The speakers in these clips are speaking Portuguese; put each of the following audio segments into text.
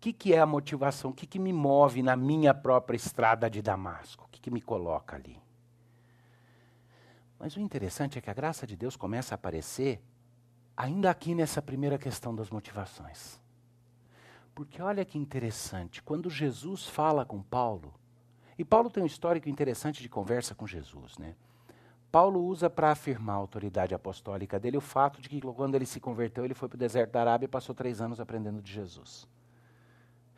que, que é a motivação? O que, que me move na minha própria estrada de Damasco? O que, que me coloca ali? Mas o interessante é que a graça de Deus começa a aparecer ainda aqui nessa primeira questão das motivações. Porque olha que interessante, quando Jesus fala com Paulo, e Paulo tem um histórico interessante de conversa com Jesus, né? Paulo usa para afirmar a autoridade apostólica dele o fato de que quando ele se converteu, ele foi para o deserto da Arábia e passou três anos aprendendo de Jesus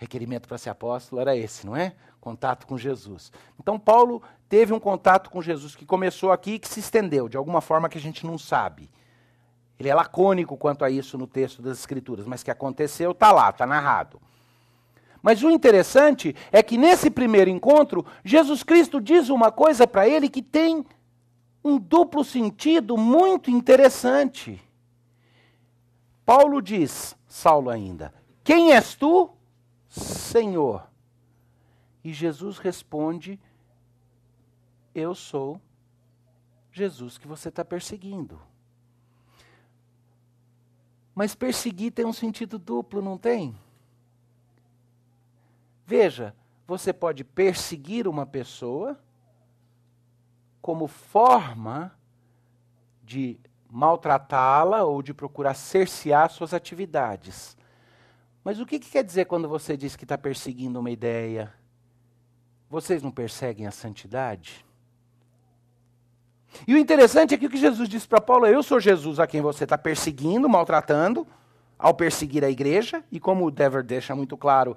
requerimento para ser apóstolo era esse, não é? Contato com Jesus. Então, Paulo teve um contato com Jesus que começou aqui e que se estendeu, de alguma forma que a gente não sabe. Ele é lacônico quanto a isso no texto das Escrituras, mas que aconteceu, está lá, está narrado. Mas o interessante é que nesse primeiro encontro, Jesus Cristo diz uma coisa para ele que tem um duplo sentido muito interessante. Paulo diz, Saulo ainda, quem és tu? Senhor. E Jesus responde: Eu sou Jesus que você está perseguindo. Mas perseguir tem um sentido duplo, não tem? Veja, você pode perseguir uma pessoa como forma de maltratá-la ou de procurar cercear suas atividades. Mas o que, que quer dizer quando você diz que está perseguindo uma ideia? Vocês não perseguem a santidade? E o interessante é que o que Jesus disse para Paulo é: Eu sou Jesus a quem você está perseguindo, maltratando, ao perseguir a igreja. E como o Dever deixa muito claro,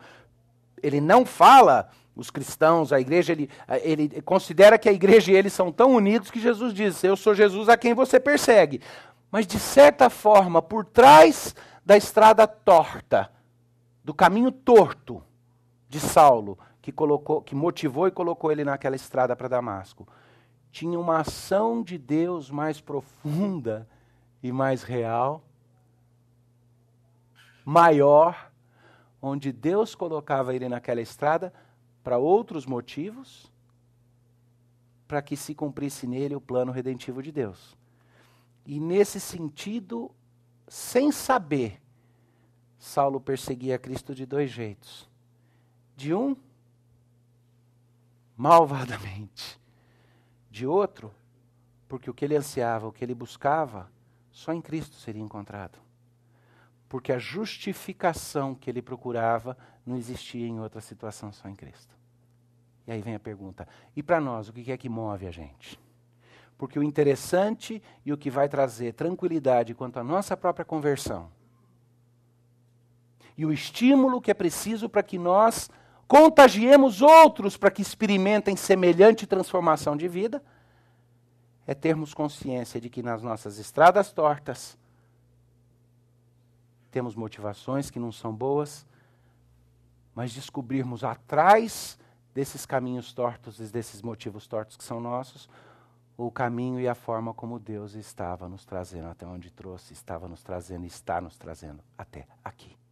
ele não fala os cristãos, a igreja, ele, ele considera que a igreja e eles são tão unidos que Jesus diz: Eu sou Jesus a quem você persegue. Mas, de certa forma, por trás da estrada torta, do caminho torto de Saulo, que, colocou, que motivou e colocou ele naquela estrada para Damasco, tinha uma ação de Deus mais profunda e mais real, maior, onde Deus colocava ele naquela estrada para outros motivos, para que se cumprisse nele o plano redentivo de Deus. E nesse sentido, sem saber, Saulo perseguia Cristo de dois jeitos. De um, malvadamente. De outro, porque o que ele ansiava, o que ele buscava, só em Cristo seria encontrado. Porque a justificação que ele procurava não existia em outra situação, só em Cristo. E aí vem a pergunta: e para nós, o que é que move a gente? Porque o interessante e o que vai trazer tranquilidade quanto à nossa própria conversão e o estímulo que é preciso para que nós contagiemos outros para que experimentem semelhante transformação de vida, é termos consciência de que nas nossas estradas tortas temos motivações que não são boas, mas descobrirmos atrás desses caminhos tortos e desses motivos tortos que são nossos, o caminho e a forma como Deus estava nos trazendo até onde trouxe, estava nos trazendo e está nos trazendo até aqui.